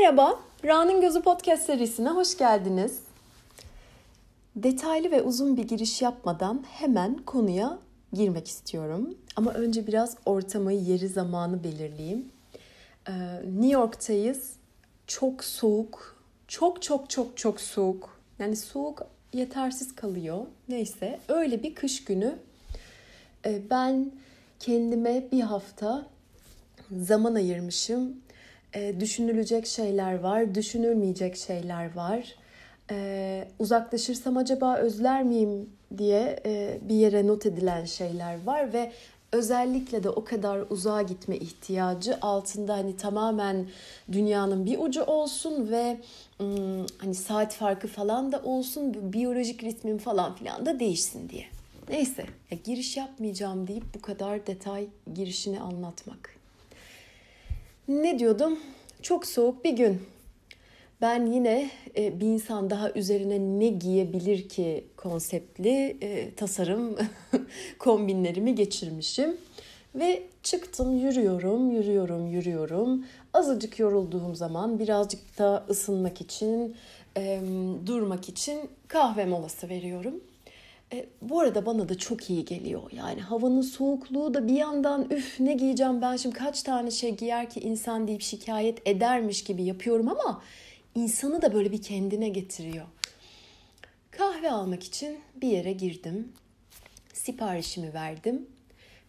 Merhaba, Ra'nın Gözü Podcast serisine hoş geldiniz. Detaylı ve uzun bir giriş yapmadan hemen konuya girmek istiyorum. Ama önce biraz ortamı, yeri, zamanı belirleyeyim. Ee, New York'tayız. Çok soğuk. Çok çok çok çok soğuk. Yani soğuk yetersiz kalıyor. Neyse öyle bir kış günü ee, ben kendime bir hafta zaman ayırmışım e, düşünülecek şeyler var, düşünülmeyecek şeyler var. E, uzaklaşırsam acaba özler miyim diye e, bir yere not edilen şeyler var ve özellikle de o kadar uzağa gitme ihtiyacı altında hani tamamen dünyanın bir ucu olsun ve ım, hani saat farkı falan da olsun biyolojik ritmim falan filan da değişsin diye. Neyse ya giriş yapmayacağım deyip bu kadar detay girişini anlatmak. Ne diyordum? Çok soğuk bir gün. Ben yine e, bir insan daha üzerine ne giyebilir ki konseptli e, tasarım kombinlerimi geçirmişim. Ve çıktım yürüyorum, yürüyorum, yürüyorum. Azıcık yorulduğum zaman birazcık da ısınmak için, e, durmak için kahve molası veriyorum. E, bu arada bana da çok iyi geliyor. Yani havanın soğukluğu da bir yandan üf ne giyeceğim ben şimdi kaç tane şey giyer ki insan deyip şikayet edermiş gibi yapıyorum ama insanı da böyle bir kendine getiriyor. Kahve almak için bir yere girdim. Siparişimi verdim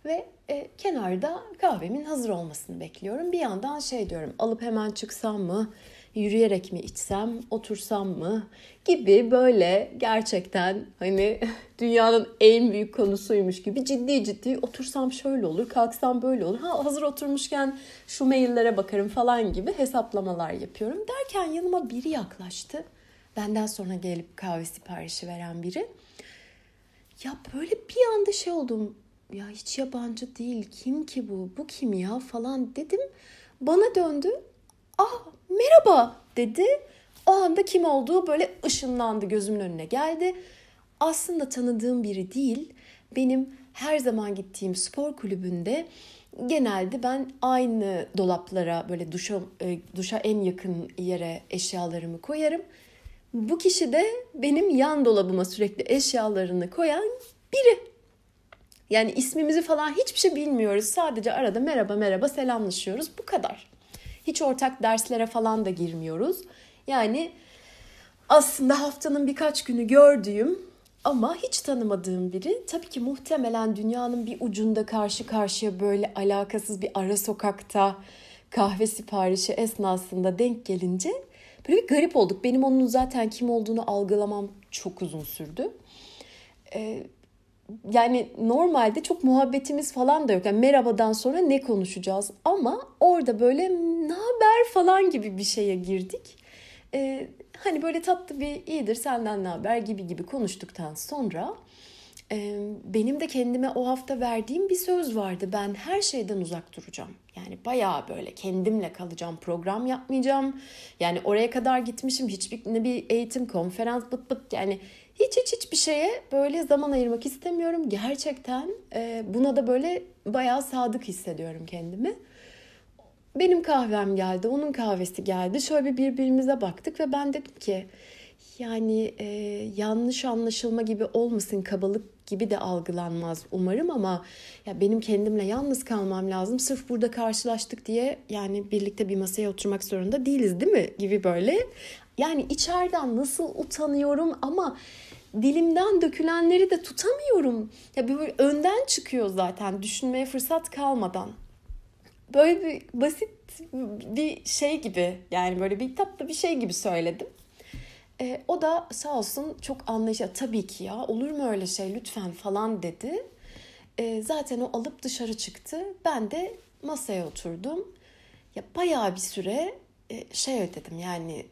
ve e, kenarda kahvemin hazır olmasını bekliyorum. Bir yandan şey diyorum alıp hemen çıksam mı? yürüyerek mi içsem, otursam mı gibi böyle gerçekten hani dünyanın en büyük konusuymuş gibi ciddi ciddi otursam şöyle olur, kalksam böyle olur. Ha hazır oturmuşken şu maillere bakarım falan gibi hesaplamalar yapıyorum. Derken yanıma biri yaklaştı. Benden sonra gelip kahve siparişi veren biri. Ya böyle bir anda şey oldum. Ya hiç yabancı değil. Kim ki bu? Bu kim ya falan dedim. Bana döndü. Ah merhaba dedi. O anda kim olduğu böyle ışınlandı gözümün önüne geldi. Aslında tanıdığım biri değil. Benim her zaman gittiğim spor kulübünde genelde ben aynı dolaplara böyle duşa e, duşa en yakın yere eşyalarımı koyarım. Bu kişi de benim yan dolabıma sürekli eşyalarını koyan biri. Yani ismimizi falan hiçbir şey bilmiyoruz. Sadece arada merhaba merhaba selamlaşıyoruz. Bu kadar. Hiç ortak derslere falan da girmiyoruz. Yani aslında haftanın birkaç günü gördüğüm ama hiç tanımadığım biri tabii ki muhtemelen dünyanın bir ucunda karşı karşıya böyle alakasız bir ara sokakta kahve siparişi esnasında denk gelince böyle bir garip olduk. Benim onun zaten kim olduğunu algılamam çok uzun sürdü. Ee, yani normalde çok muhabbetimiz falan da yok. Yani merhabadan sonra ne konuşacağız? Ama orada böyle ne haber falan gibi bir şeye girdik. Ee, hani böyle tatlı bir iyidir senden ne haber gibi gibi konuştuktan sonra e, benim de kendime o hafta verdiğim bir söz vardı. Ben her şeyden uzak duracağım. Yani bayağı böyle kendimle kalacağım, program yapmayacağım. Yani oraya kadar gitmişim hiçbir ne bir eğitim, konferans bıt bıt yani hiç hiç hiçbir şeye böyle zaman ayırmak istemiyorum. Gerçekten e, buna da böyle bayağı sadık hissediyorum kendimi. Benim kahvem geldi, onun kahvesi geldi. Şöyle bir birbirimize baktık ve ben dedim ki yani e, yanlış anlaşılma gibi olmasın, kabalık gibi de algılanmaz umarım ama ya benim kendimle yalnız kalmam lazım. Sırf burada karşılaştık diye yani birlikte bir masaya oturmak zorunda değiliz değil mi gibi böyle yani içeriden nasıl utanıyorum ama dilimden dökülenleri de tutamıyorum. Ya bir önden çıkıyor zaten düşünmeye fırsat kalmadan. Böyle bir basit bir şey gibi yani böyle bir tatlı bir şey gibi söyledim. E, o da sağ olsun çok anlayışa tabii ki ya olur mu öyle şey lütfen falan dedi. E, zaten o alıp dışarı çıktı. Ben de masaya oturdum. Ya bayağı bir süre e, şey ödedim yani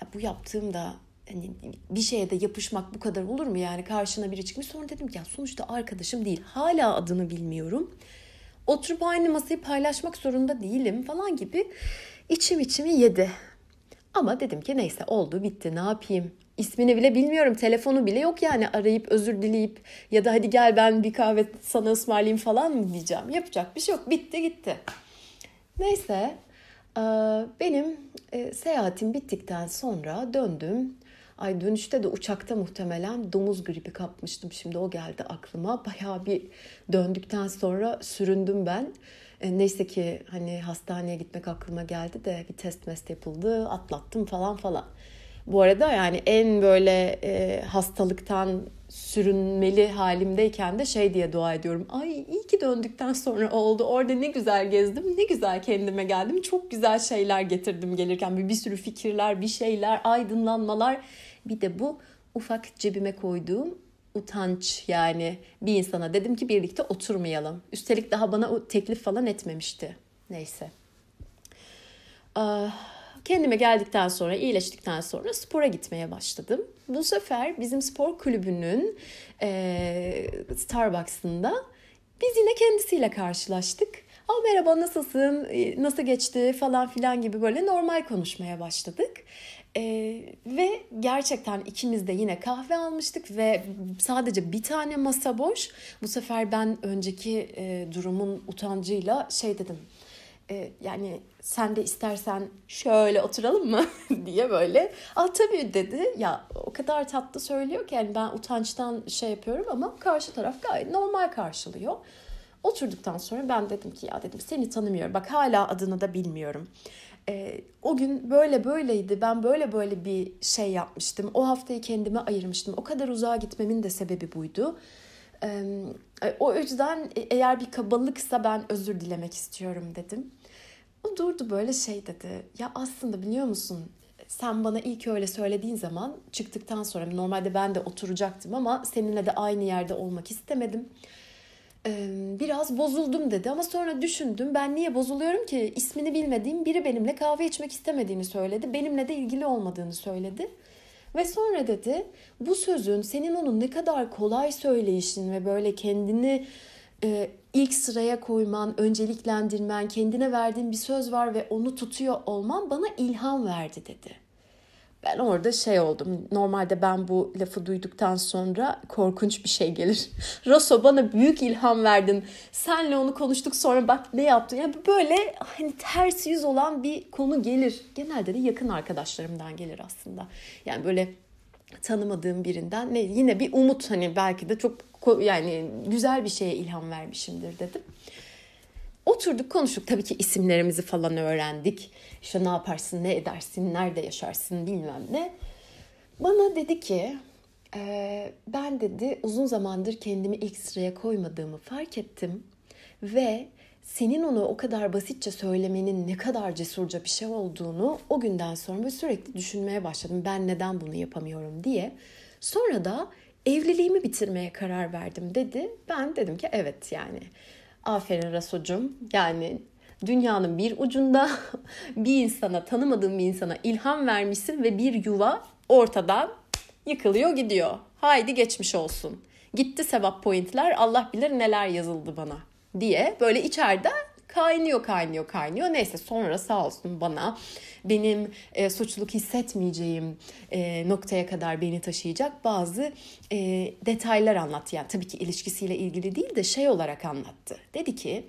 ya bu yaptığımda hani bir şeye de yapışmak bu kadar olur mu yani karşına biri çıkmış sonra dedim ki ya sonuçta arkadaşım değil hala adını bilmiyorum oturup aynı masayı paylaşmak zorunda değilim falan gibi içim içimi yedi ama dedim ki neyse oldu bitti ne yapayım ismini bile bilmiyorum. Telefonu bile yok yani arayıp özür dileyip ya da hadi gel ben bir kahve sana ısmarlayayım falan mı diyeceğim. Yapacak bir şey yok. Bitti gitti. Neyse benim e, seyahatim bittikten sonra döndüm. Ay dönüşte de uçakta muhtemelen domuz gribi kapmıştım. Şimdi o geldi aklıma. Bayağı bir döndükten sonra süründüm ben. E, neyse ki hani hastaneye gitmek aklıma geldi de bir test mest yapıldı. Atlattım falan falan. Bu arada yani en böyle e, hastalıktan sürünmeli halimdeyken de şey diye dua ediyorum. Ay iyi ki döndükten sonra oldu. Orada ne güzel gezdim, ne güzel kendime geldim. Çok güzel şeyler getirdim gelirken. Bir, bir sürü fikirler, bir şeyler, aydınlanmalar. Bir de bu ufak cebime koyduğum utanç yani bir insana dedim ki birlikte oturmayalım. Üstelik daha bana o teklif falan etmemişti. Neyse. Ah, Kendime geldikten sonra, iyileştikten sonra spora gitmeye başladım. Bu sefer bizim spor kulübünün e, Starbucks'ında biz yine kendisiyle karşılaştık. Aa merhaba nasılsın, nasıl geçti falan filan gibi böyle normal konuşmaya başladık. Ee, ve gerçekten ikimiz de yine kahve almıştık ve sadece bir tane masa boş. Bu sefer ben önceki e, durumun utancıyla şey dedim e, yani sen de istersen şöyle oturalım mı diye böyle. Aa tabii dedi. Ya o kadar tatlı söylüyor ki yani ben utançtan şey yapıyorum ama karşı taraf gayet normal karşılıyor. Oturduktan sonra ben dedim ki ya dedim seni tanımıyorum. Bak hala adını da bilmiyorum. E, o gün böyle böyleydi. Ben böyle böyle bir şey yapmıştım. O haftayı kendime ayırmıştım. O kadar uzağa gitmemin de sebebi buydu. E, o yüzden e, eğer bir kabalıksa ben özür dilemek istiyorum dedim. O durdu böyle şey dedi. Ya aslında biliyor musun sen bana ilk öyle söylediğin zaman çıktıktan sonra normalde ben de oturacaktım ama seninle de aynı yerde olmak istemedim. Biraz bozuldum dedi ama sonra düşündüm ben niye bozuluyorum ki ismini bilmediğim biri benimle kahve içmek istemediğini söyledi. Benimle de ilgili olmadığını söyledi. Ve sonra dedi bu sözün senin onu ne kadar kolay söyleyişin ve böyle kendini e, ilk sıraya koyman, önceliklendirmen, kendine verdiğin bir söz var ve onu tutuyor olman bana ilham verdi dedi. Ben orada şey oldum. Normalde ben bu lafı duyduktan sonra korkunç bir şey gelir. Rosso bana büyük ilham verdin. Senle onu konuştuk sonra bak ne yaptın. Yani böyle hani ters yüz olan bir konu gelir. Genelde de yakın arkadaşlarımdan gelir aslında. Yani böyle tanımadığım birinden ne yine bir umut hani belki de çok yani güzel bir şeye ilham vermişimdir dedim. Oturduk konuştuk. Tabii ki isimlerimizi falan öğrendik. İşte ne yaparsın, ne edersin, nerede yaşarsın bilmem ne. Bana dedi ki e, ben dedi uzun zamandır kendimi ilk sıraya koymadığımı fark ettim. Ve senin onu o kadar basitçe söylemenin ne kadar cesurca bir şey olduğunu o günden sonra sürekli düşünmeye başladım. Ben neden bunu yapamıyorum diye. Sonra da evliliğimi bitirmeye karar verdim dedi. Ben dedim ki evet yani Aferin Raso'cum. Yani dünyanın bir ucunda bir insana, tanımadığım bir insana ilham vermişsin ve bir yuva ortadan yıkılıyor gidiyor. Haydi geçmiş olsun. Gitti sevap pointler Allah bilir neler yazıldı bana diye böyle içeride Kaynıyor kaynıyor kaynıyor. Neyse sonra sağ olsun bana benim e, suçluluk hissetmeyeceğim e, noktaya kadar beni taşıyacak bazı e, detaylar anlattı. Yani tabii ki ilişkisiyle ilgili değil de şey olarak anlattı. Dedi ki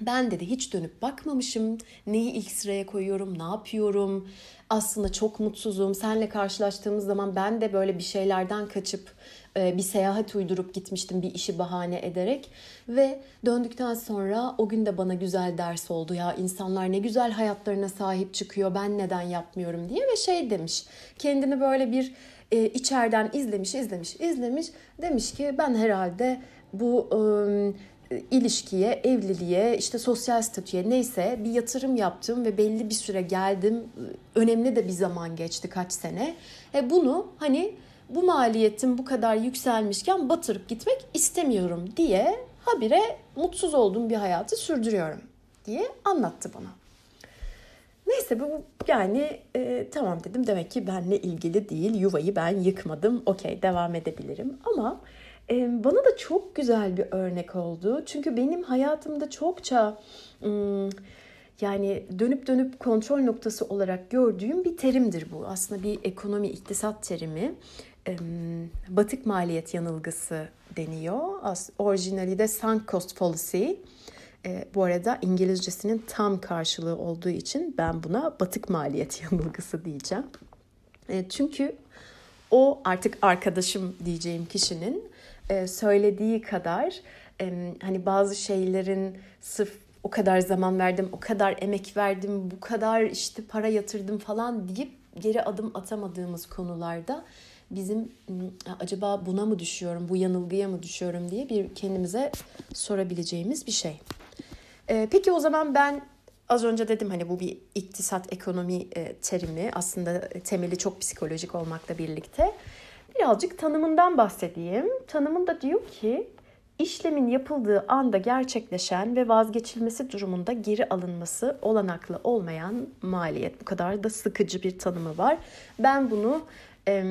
ben dedi hiç dönüp bakmamışım. Neyi ilk sıraya koyuyorum, ne yapıyorum? Aslında çok mutsuzum. Senle karşılaştığımız zaman ben de böyle bir şeylerden kaçıp e, bir seyahat uydurup gitmiştim bir işi bahane ederek ve döndükten sonra o gün de bana güzel ders oldu ya insanlar ne güzel hayatlarına sahip çıkıyor ben neden yapmıyorum diye ve şey demiş kendini böyle bir e, içeriden izlemiş izlemiş izlemiş demiş ki ben herhalde bu e, e, ilişkiye, evliliğe, işte sosyal statüye neyse bir yatırım yaptım ve belli bir süre geldim. E, önemli de bir zaman geçti kaç sene. E bunu hani bu maliyetim bu kadar yükselmişken batırıp gitmek istemiyorum diye habire mutsuz olduğum bir hayatı sürdürüyorum diye anlattı bana. Neyse bu yani e, tamam dedim demek ki benle ilgili değil yuvayı ben yıkmadım okey devam edebilirim ama bana da çok güzel bir örnek oldu. Çünkü benim hayatımda çokça yani dönüp dönüp kontrol noktası olarak gördüğüm bir terimdir bu. Aslında bir ekonomi, iktisat terimi. Batık maliyet yanılgısı deniyor. Orijinali de sunk cost policy. E, bu arada İngilizcesinin tam karşılığı olduğu için ben buna batık maliyet yanılgısı diyeceğim. E, çünkü o artık arkadaşım diyeceğim kişinin e, söylediği kadar hani bazı şeylerin sırf o kadar zaman verdim, o kadar emek verdim, bu kadar işte para yatırdım falan deyip geri adım atamadığımız konularda bizim acaba buna mı düşüyorum, bu yanılgıya mı düşüyorum diye bir kendimize sorabileceğimiz bir şey. E, peki o zaman ben az önce dedim hani bu bir iktisat ekonomi e, terimi aslında temeli çok psikolojik olmakla birlikte. Birazcık tanımından bahsedeyim. Tanımında diyor ki işlemin yapıldığı anda gerçekleşen ve vazgeçilmesi durumunda geri alınması olanaklı olmayan maliyet. Bu kadar da sıkıcı bir tanımı var. Ben bunu e,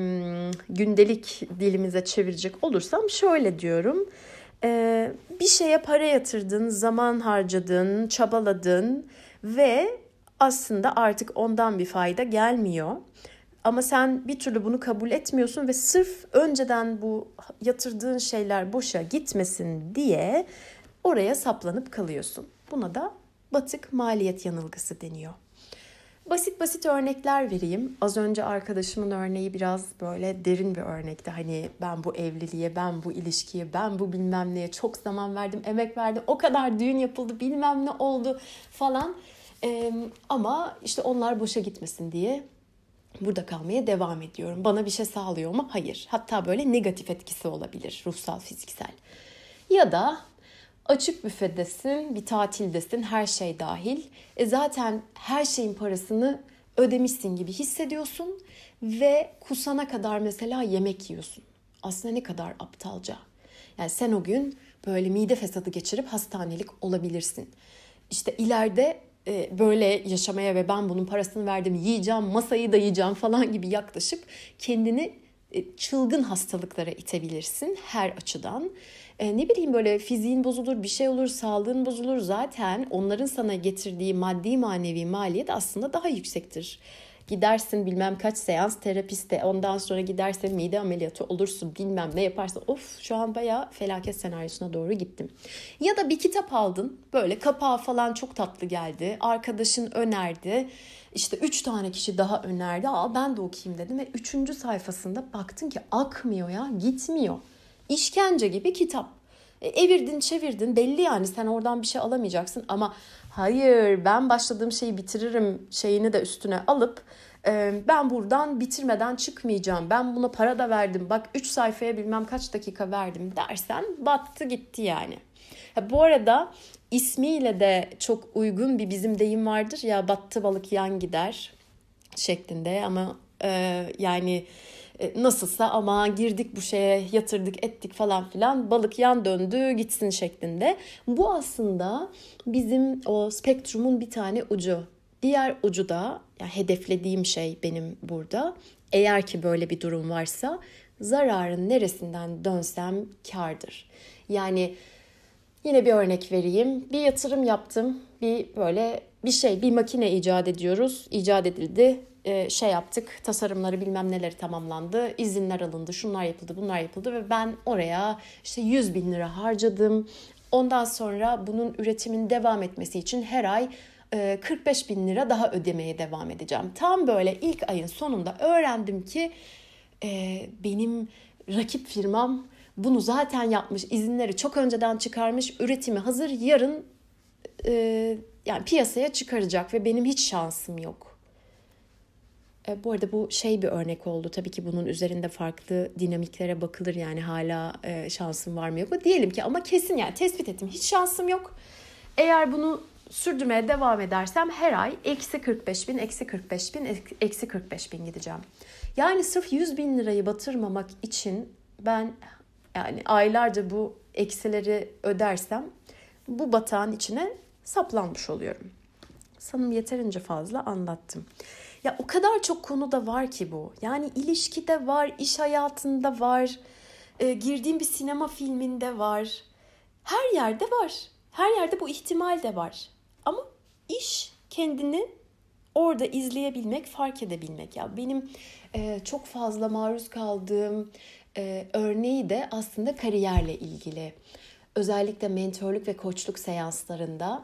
gündelik dilimize çevirecek olursam şöyle diyorum. E, bir şeye para yatırdın, zaman harcadın, çabaladın ve aslında artık ondan bir fayda gelmiyor. Ama sen bir türlü bunu kabul etmiyorsun ve sırf önceden bu yatırdığın şeyler boşa gitmesin diye oraya saplanıp kalıyorsun. Buna da batık maliyet yanılgısı deniyor. Basit basit örnekler vereyim. Az önce arkadaşımın örneği biraz böyle derin bir örnekti. Hani ben bu evliliğe, ben bu ilişkiye, ben bu bilmem neye çok zaman verdim, emek verdim. O kadar düğün yapıldı, bilmem ne oldu falan. Ee, ama işte onlar boşa gitmesin diye burada kalmaya devam ediyorum. Bana bir şey sağlıyor mu? Hayır. Hatta böyle negatif etkisi olabilir ruhsal, fiziksel. Ya da açık büfedesin, bir tatildesin, her şey dahil. E zaten her şeyin parasını ödemişsin gibi hissediyorsun ve kusana kadar mesela yemek yiyorsun. Aslında ne kadar aptalca. Yani sen o gün böyle mide fesadı geçirip hastanelik olabilirsin. İşte ileride e, böyle yaşamaya ve ben bunun parasını verdim yiyeceğim masayı da falan gibi yaklaşıp kendini e, çılgın hastalıklara itebilirsin her açıdan. E, ne bileyim böyle fiziğin bozulur, bir şey olur, sağlığın bozulur. Zaten onların sana getirdiği maddi manevi maliyet aslında daha yüksektir Gidersin bilmem kaç seans terapiste ondan sonra gidersin mide ameliyatı olursun bilmem ne yaparsın. Of şu an baya felaket senaryosuna doğru gittim. Ya da bir kitap aldın böyle kapağı falan çok tatlı geldi. Arkadaşın önerdi. işte üç tane kişi daha önerdi. al ben de okuyayım dedim ve üçüncü sayfasında baktın ki akmıyor ya gitmiyor. İşkence gibi kitap. E, evirdin çevirdin belli yani sen oradan bir şey alamayacaksın ama hayır ben başladığım şeyi bitiririm şeyini de üstüne alıp e, ben buradan bitirmeden çıkmayacağım ben buna para da verdim bak 3 sayfaya bilmem kaç dakika verdim dersen battı gitti yani. Ha, bu arada ismiyle de çok uygun bir bizim deyim vardır ya battı balık yan gider şeklinde ama e, yani e, nasılsa ama girdik bu şeye yatırdık ettik falan filan balık yan döndü gitsin şeklinde. Bu aslında bizim o spektrumun bir tane ucu. Diğer ucu da yani hedeflediğim şey benim burada. Eğer ki böyle bir durum varsa zararın neresinden dönsem kardır. Yani yine bir örnek vereyim. Bir yatırım yaptım. Bir böyle bir şey, bir makine icat ediyoruz. İcat edildi e, şey yaptık. Tasarımları bilmem neleri tamamlandı. izinler alındı. Şunlar yapıldı bunlar yapıldı ve ben oraya işte 100 bin lira harcadım. Ondan sonra bunun üretimin devam etmesi için her ay 45 e, bin lira daha ödemeye devam edeceğim. Tam böyle ilk ayın sonunda öğrendim ki e, benim rakip firmam bunu zaten yapmış, izinleri çok önceden çıkarmış, üretimi hazır, yarın e, yani piyasaya çıkaracak ve benim hiç şansım yok. E, bu arada bu şey bir örnek oldu. Tabii ki bunun üzerinde farklı dinamiklere bakılır. Yani hala e, şansım var mı yok mu? Diyelim ki ama kesin yani tespit ettim. Hiç şansım yok. Eğer bunu sürdürmeye devam edersem her ay eksi 45 bin, eksi 45 bin, eksi 45 bin gideceğim. Yani sırf 100 bin lirayı batırmamak için ben yani aylarca bu eksileri ödersem bu batağın içine saplanmış oluyorum. Sanırım yeterince fazla anlattım. Ya o kadar çok konuda var ki bu. Yani ilişkide var, iş hayatında var, e, girdiğim bir sinema filminde var. Her yerde var. Her yerde bu ihtimal de var. Ama iş kendini orada izleyebilmek, fark edebilmek. Ya benim e, çok fazla maruz kaldığım e, örneği de aslında kariyerle ilgili özellikle mentorluk ve koçluk seanslarında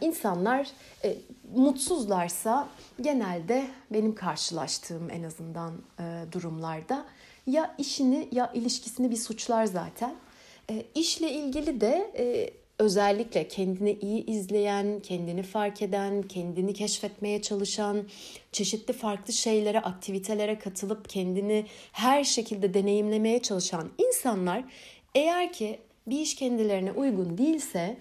insanlar e, mutsuzlarsa genelde benim karşılaştığım en azından e, durumlarda ya işini ya ilişkisini bir suçlar zaten. E, işle ilgili de e, özellikle kendini iyi izleyen, kendini fark eden, kendini keşfetmeye çalışan, çeşitli farklı şeylere, aktivitelere katılıp kendini her şekilde deneyimlemeye çalışan insanlar eğer ki bir iş kendilerine uygun değilse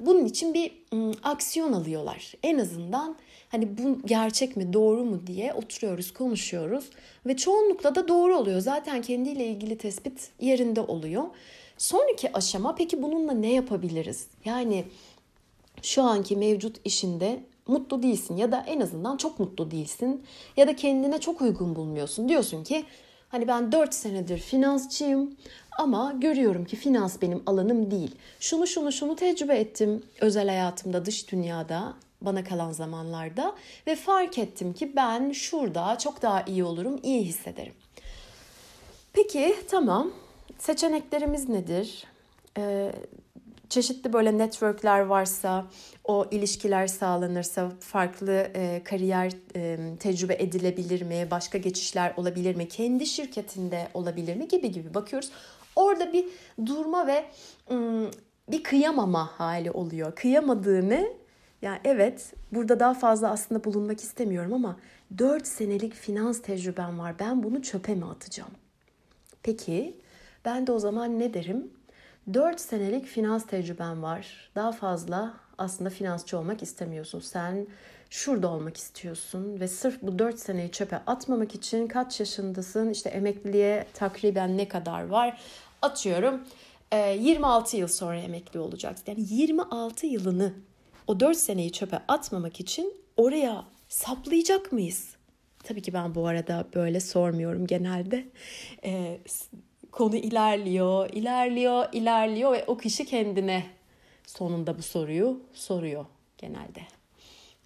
bunun için bir ım, aksiyon alıyorlar. En azından hani bu gerçek mi doğru mu diye oturuyoruz konuşuyoruz ve çoğunlukla da doğru oluyor. Zaten kendiyle ilgili tespit yerinde oluyor. Sonraki aşama peki bununla ne yapabiliriz? Yani şu anki mevcut işinde mutlu değilsin ya da en azından çok mutlu değilsin ya da kendine çok uygun bulmuyorsun. Diyorsun ki hani ben 4 senedir finansçıyım ama görüyorum ki finans benim alanım değil. Şunu şunu şunu tecrübe ettim özel hayatımda, dış dünyada bana kalan zamanlarda ve fark ettim ki ben şurada çok daha iyi olurum, iyi hissederim. Peki tamam. Seçeneklerimiz nedir? Ee, çeşitli böyle networkler varsa, o ilişkiler sağlanırsa farklı e, kariyer e, tecrübe edilebilir mi? Başka geçişler olabilir mi? Kendi şirketinde olabilir mi? Gibi gibi bakıyoruz. Orada bir durma ve bir kıyamama hali oluyor. Kıyamadığını yani evet burada daha fazla aslında bulunmak istemiyorum ama 4 senelik finans tecrübem var. Ben bunu çöpe mi atacağım? Peki ben de o zaman ne derim? 4 senelik finans tecrüben var. Daha fazla aslında finansçı olmak istemiyorsun. Sen şurada olmak istiyorsun ve sırf bu 4 seneyi çöpe atmamak için kaç yaşındasın? İşte emekliliğe takriben ne kadar var? Atıyorum 26 e, yıl sonra emekli olacaksın. Yani 26 yılını o 4 seneyi çöpe atmamak için oraya saplayacak mıyız? Tabii ki ben bu arada böyle sormuyorum genelde. Ee, konu ilerliyor, ilerliyor, ilerliyor ve o kişi kendine sonunda bu soruyu soruyor genelde.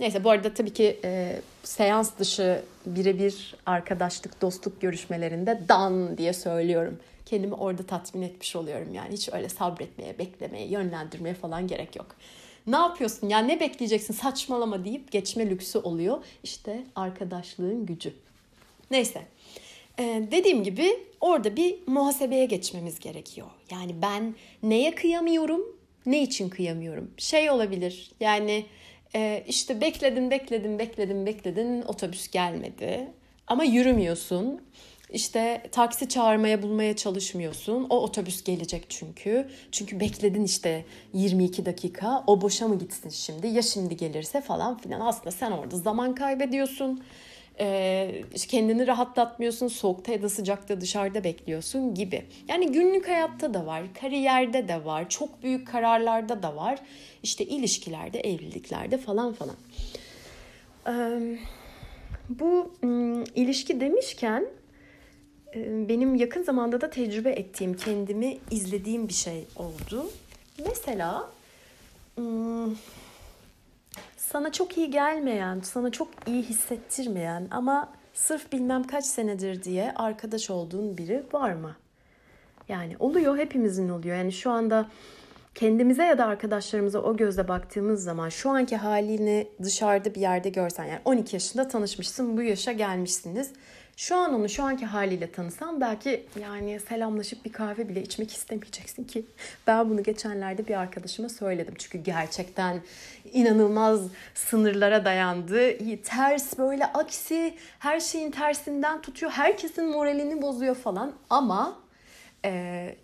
Neyse bu arada tabii ki e, seans dışı birebir arkadaşlık, dostluk görüşmelerinde dan diye söylüyorum kendimi orada tatmin etmiş oluyorum yani. Hiç öyle sabretmeye, beklemeye, yönlendirmeye falan gerek yok. Ne yapıyorsun ya ne bekleyeceksin saçmalama deyip geçme lüksü oluyor. İşte arkadaşlığın gücü. Neyse ee, dediğim gibi orada bir muhasebeye geçmemiz gerekiyor. Yani ben neye kıyamıyorum, ne için kıyamıyorum? Şey olabilir yani e, işte bekledim, bekledim, bekledim, bekledim otobüs gelmedi ama yürümüyorsun işte taksi çağırmaya bulmaya çalışmıyorsun. O otobüs gelecek çünkü. Çünkü bekledin işte 22 dakika. O boşa mı gitsin şimdi? Ya şimdi gelirse falan filan. Aslında sen orada zaman kaybediyorsun. Ee, kendini rahatlatmıyorsun. Soğukta ya da sıcakta dışarıda bekliyorsun gibi. Yani günlük hayatta da var, kariyerde de var, çok büyük kararlarda da var. İşte ilişkilerde, evliliklerde falan falan. Ee, bu hmm, ilişki demişken benim yakın zamanda da tecrübe ettiğim, kendimi izlediğim bir şey oldu. Mesela sana çok iyi gelmeyen, sana çok iyi hissettirmeyen ama sırf bilmem kaç senedir diye arkadaş olduğun biri var mı? Yani oluyor, hepimizin oluyor. Yani şu anda kendimize ya da arkadaşlarımıza o gözle baktığımız zaman şu anki halini dışarıda bir yerde görsen yani 12 yaşında tanışmışsın bu yaşa gelmişsiniz. Şu an onu şu anki haliyle tanısan belki yani selamlaşıp bir kahve bile içmek istemeyeceksin ki ben bunu geçenlerde bir arkadaşıma söyledim. Çünkü gerçekten inanılmaz sınırlara dayandı. Ters böyle aksi her şeyin tersinden tutuyor. Herkesin moralini bozuyor falan ama e,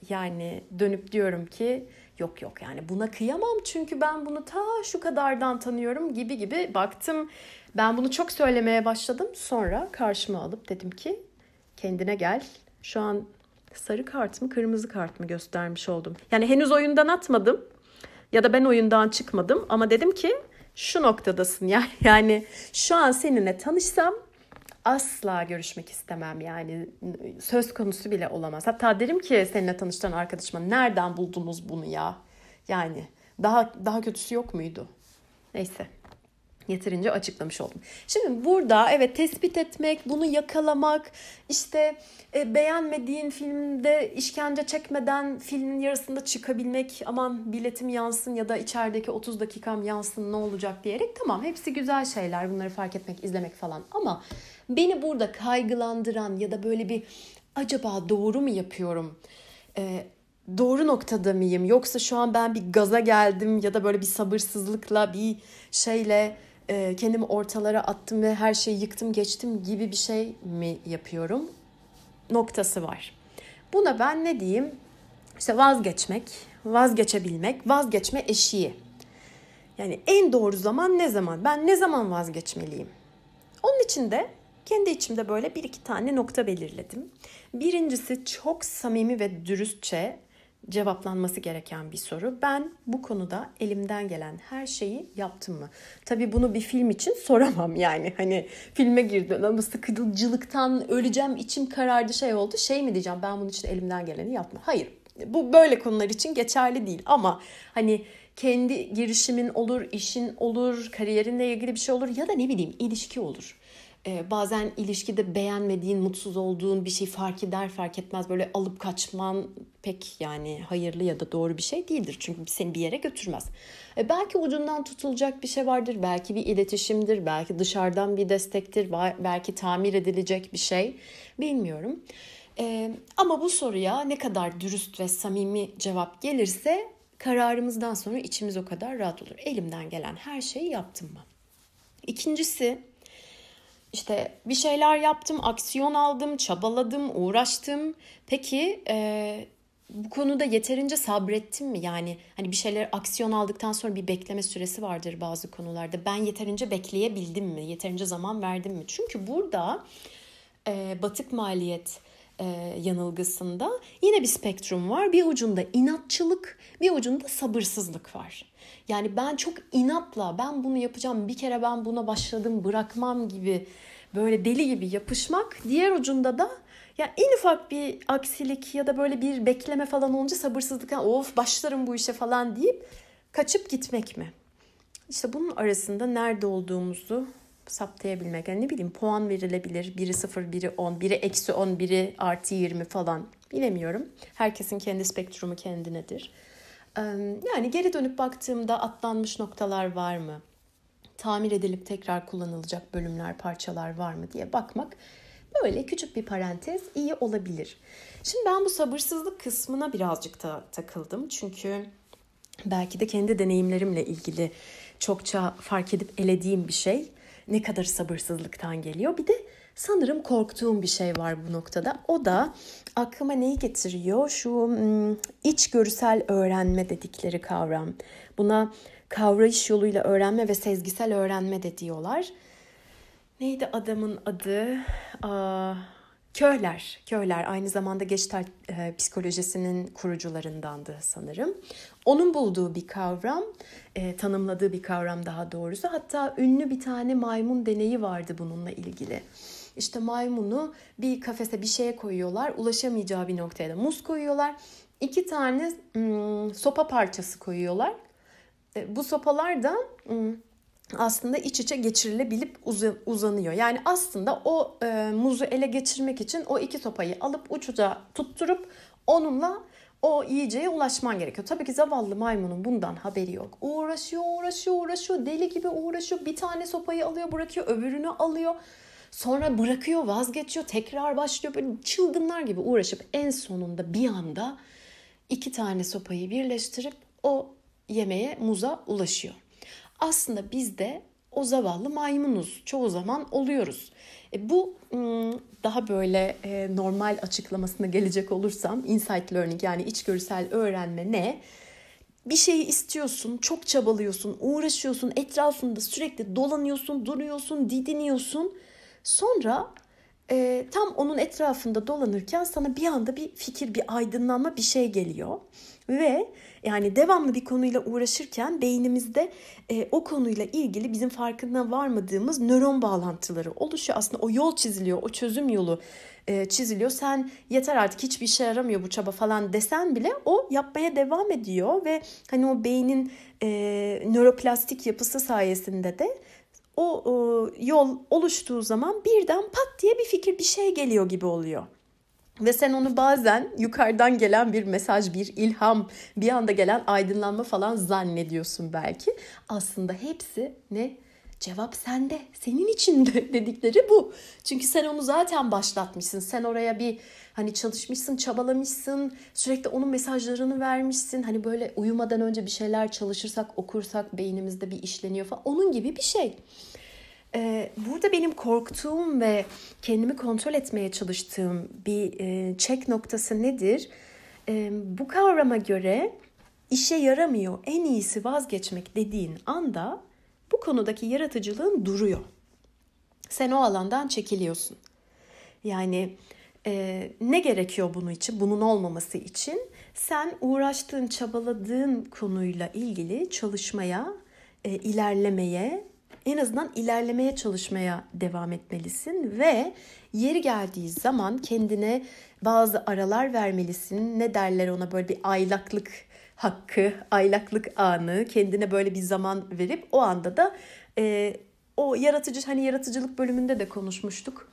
yani dönüp diyorum ki Yok yok yani buna kıyamam çünkü ben bunu ta şu kadardan tanıyorum gibi gibi baktım. Ben bunu çok söylemeye başladım. Sonra karşıma alıp dedim ki kendine gel. Şu an sarı kart mı kırmızı kart mı göstermiş oldum. Yani henüz oyundan atmadım ya da ben oyundan çıkmadım ama dedim ki şu noktadasın ya. Yani şu an seninle tanışsam asla görüşmek istemem yani söz konusu bile olamaz. Hatta derim ki seninle tanıştığın arkadaşıma nereden buldunuz bunu ya? Yani daha daha kötüsü yok muydu? Neyse yeterince açıklamış oldum. Şimdi burada evet tespit etmek, bunu yakalamak, işte e, beğenmediğin filmde işkence çekmeden filmin yarısında çıkabilmek, aman biletim yansın ya da içerideki 30 dakikam yansın ne olacak diyerek tamam hepsi güzel şeyler bunları fark etmek, izlemek falan ama Beni burada kaygılandıran ya da böyle bir acaba doğru mu yapıyorum? Ee, doğru noktada mıyım? Yoksa şu an ben bir gaza geldim ya da böyle bir sabırsızlıkla bir şeyle e, kendimi ortalara attım ve her şeyi yıktım geçtim gibi bir şey mi yapıyorum? Noktası var. Buna ben ne diyeyim? İşte vazgeçmek, vazgeçebilmek, vazgeçme eşiği. Yani en doğru zaman ne zaman? Ben ne zaman vazgeçmeliyim? Onun için de kendi içimde böyle bir iki tane nokta belirledim. Birincisi çok samimi ve dürüstçe cevaplanması gereken bir soru. Ben bu konuda elimden gelen her şeyi yaptım mı? Tabii bunu bir film için soramam yani. Hani filme girdim ama sıkıcılıktan öleceğim içim karardı şey oldu. Şey mi diyeceğim ben bunun için elimden geleni yaptım. Hayır bu böyle konular için geçerli değil ama hani kendi girişimin olur, işin olur, kariyerinle ilgili bir şey olur ya da ne bileyim ilişki olur. E, bazen ilişkide beğenmediğin, mutsuz olduğun bir şey fark eder fark etmez böyle alıp kaçman pek yani hayırlı ya da doğru bir şey değildir. Çünkü seni bir yere götürmez. E, belki ucundan tutulacak bir şey vardır, belki bir iletişimdir, belki dışarıdan bir destektir, belki tamir edilecek bir şey bilmiyorum. E, ama bu soruya ne kadar dürüst ve samimi cevap gelirse kararımızdan sonra içimiz o kadar rahat olur. Elimden gelen her şeyi yaptım mı? İkincisi işte bir şeyler yaptım, aksiyon aldım, çabaladım, uğraştım. Peki e, bu konuda yeterince sabrettim mi? Yani hani bir şeyler aksiyon aldıktan sonra bir bekleme süresi vardır bazı konularda. Ben yeterince bekleyebildim mi? Yeterince zaman verdim mi? Çünkü burada e, batık maliyet e, yanılgısında yine bir spektrum var. Bir ucunda inatçılık, bir ucunda sabırsızlık var. Yani ben çok inatla ben bunu yapacağım, bir kere ben buna başladım bırakmam gibi böyle deli gibi yapışmak. Diğer ucunda da ya en ufak bir aksilik ya da böyle bir bekleme falan olunca sabırsızlık of başlarım bu işe falan deyip kaçıp gitmek mi? İşte bunun arasında nerede olduğumuzu saptayabilmek. Yani ne bileyim puan verilebilir. Biri 0, biri 10, biri eksi 10, biri artı 20 falan. Bilemiyorum. Herkesin kendi spektrumu kendinedir. Yani geri dönüp baktığımda atlanmış noktalar var mı? Tamir edilip tekrar kullanılacak bölümler, parçalar var mı diye bakmak böyle küçük bir parantez iyi olabilir. Şimdi ben bu sabırsızlık kısmına birazcık da takıldım. Çünkü belki de kendi deneyimlerimle ilgili çokça fark edip elediğim bir şey ne kadar sabırsızlıktan geliyor. Bir de sanırım korktuğum bir şey var bu noktada. O da aklıma neyi getiriyor? Şu hmm, içgörüsel öğrenme dedikleri kavram. Buna kavrayış yoluyla öğrenme ve sezgisel öğrenme de diyorlar. Neydi adamın adı? Aa, Köhler, Köhler aynı zamanda Geçtal e, psikolojisinin kurucularındandı sanırım. Onun bulduğu bir kavram, e, tanımladığı bir kavram daha doğrusu. Hatta ünlü bir tane maymun deneyi vardı bununla ilgili. İşte maymunu bir kafese bir şeye koyuyorlar, ulaşamayacağı bir noktaya da muz koyuyorlar. İki tane hmm, sopa parçası koyuyorlar. E, bu sopalar da hmm, aslında iç içe geçirilebilip uzanıyor. Yani aslında o e, muzu ele geçirmek için o iki topayı alıp uçuca tutturup onunla o yiyeceğe ulaşman gerekiyor. Tabii ki zavallı maymunun bundan haberi yok. Uğraşıyor, uğraşıyor, uğraşıyor. Deli gibi uğraşıyor. Bir tane sopayı alıyor, bırakıyor. Öbürünü alıyor. Sonra bırakıyor, vazgeçiyor. Tekrar başlıyor. Böyle çılgınlar gibi uğraşıp en sonunda bir anda iki tane sopayı birleştirip o yemeğe, muza ulaşıyor aslında biz de o zavallı maymunuz. Çoğu zaman oluyoruz. E bu daha böyle e, normal açıklamasına gelecek olursam insight learning yani içgörüsel öğrenme ne? Bir şeyi istiyorsun, çok çabalıyorsun, uğraşıyorsun, etrafında sürekli dolanıyorsun, duruyorsun, didiniyorsun. Sonra e, tam onun etrafında dolanırken sana bir anda bir fikir, bir aydınlanma, bir şey geliyor. Ve yani devamlı bir konuyla uğraşırken beynimizde e, o konuyla ilgili bizim farkında varmadığımız nöron bağlantıları oluşuyor. Aslında o yol çiziliyor, o çözüm yolu e, çiziliyor. Sen yeter artık hiçbir işe yaramıyor bu çaba falan desen bile o yapmaya devam ediyor ve hani o beynin e, nöroplastik yapısı sayesinde de o e, yol oluştuğu zaman birden pat diye bir fikir bir şey geliyor gibi oluyor. Ve sen onu bazen yukarıdan gelen bir mesaj, bir ilham, bir anda gelen aydınlanma falan zannediyorsun belki. Aslında hepsi ne? Cevap sende, senin içinde dedikleri bu. Çünkü sen onu zaten başlatmışsın. Sen oraya bir hani çalışmışsın, çabalamışsın, sürekli onun mesajlarını vermişsin. Hani böyle uyumadan önce bir şeyler çalışırsak, okursak beynimizde bir işleniyor falan. Onun gibi bir şey. Ee, burada benim korktuğum ve kendimi kontrol etmeye çalıştığım bir e, çek noktası nedir? Ee, bu kavrama göre işe yaramıyor, en iyisi vazgeçmek dediğin anda bu konudaki yaratıcılığın duruyor. Sen o alandan çekiliyorsun. Yani e, ne gerekiyor bunun için, bunun olmaması için? Sen uğraştığın, çabaladığın konuyla ilgili çalışmaya, e, ilerlemeye en azından ilerlemeye çalışmaya devam etmelisin ve yeri geldiği zaman kendine bazı aralar vermelisin. Ne derler ona böyle bir aylaklık hakkı, aylaklık anı kendine böyle bir zaman verip o anda da e, o yaratıcı hani yaratıcılık bölümünde de konuşmuştuk.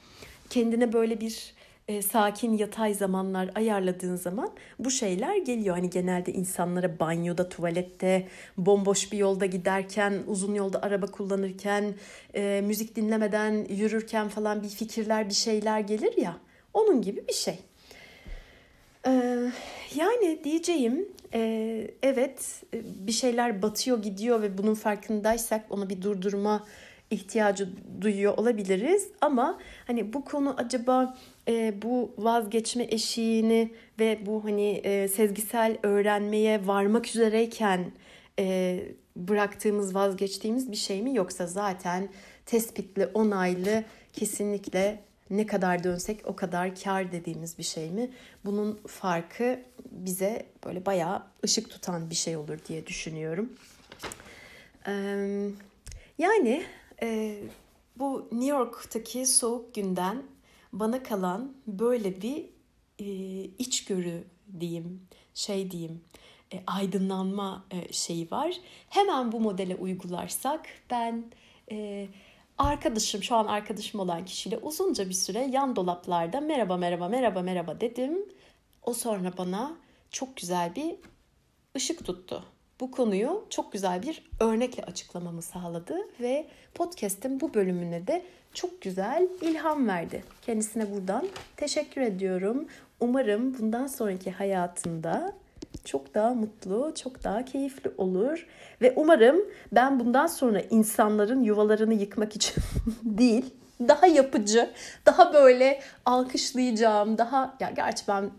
Kendine böyle bir e, sakin yatay zamanlar ayarladığın zaman bu şeyler geliyor. Hani genelde insanlara banyoda, tuvalette, bomboş bir yolda giderken, uzun yolda araba kullanırken, e, müzik dinlemeden yürürken falan bir fikirler, bir şeyler gelir ya. Onun gibi bir şey. Ee, yani diyeceğim e, evet e, bir şeyler batıyor gidiyor ve bunun farkındaysak onu bir durdurma ihtiyacı duyuyor olabiliriz ama hani bu konu acaba e, bu vazgeçme eşiğini ve bu hani e, sezgisel öğrenmeye varmak üzereyken e, bıraktığımız, vazgeçtiğimiz bir şey mi yoksa zaten tespitli, onaylı kesinlikle ne kadar dönsek o kadar kar dediğimiz bir şey mi? Bunun farkı bize böyle bayağı ışık tutan bir şey olur diye düşünüyorum. yani bu New York'taki soğuk günden bana kalan böyle bir e, içgörü diyeyim, şey diyeyim, e, aydınlanma e, şeyi var. Hemen bu modele uygularsak ben e, arkadaşım, şu an arkadaşım olan kişiyle uzunca bir süre yan dolaplarda merhaba merhaba merhaba merhaba dedim. O sonra bana çok güzel bir ışık tuttu. Bu konuyu çok güzel bir örnekle açıklamamı sağladı ve podcast'in bu bölümüne de çok güzel ilham verdi. Kendisine buradan teşekkür ediyorum. Umarım bundan sonraki hayatında çok daha mutlu, çok daha keyifli olur ve umarım ben bundan sonra insanların yuvalarını yıkmak için değil, daha yapıcı, daha böyle alkışlayacağım, daha ya gerçi ben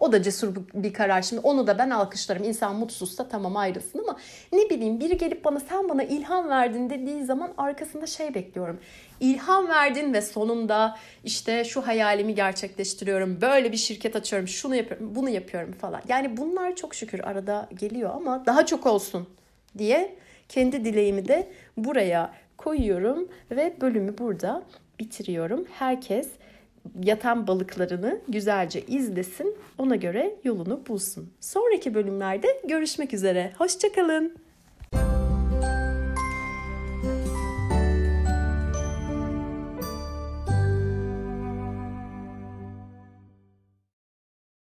o da cesur bir karar. Şimdi onu da ben alkışlarım. İnsan mutsuzsa tamam ayrılsın ama ne bileyim biri gelip bana sen bana ilham verdin dediği zaman arkasında şey bekliyorum ilham verdin ve sonunda işte şu hayalimi gerçekleştiriyorum, böyle bir şirket açıyorum, şunu yapıyorum, bunu yapıyorum falan. Yani bunlar çok şükür arada geliyor ama daha çok olsun diye kendi dileğimi de buraya koyuyorum ve bölümü burada bitiriyorum. Herkes yatan balıklarını güzelce izlesin, ona göre yolunu bulsun. Sonraki bölümlerde görüşmek üzere. Hoşçakalın.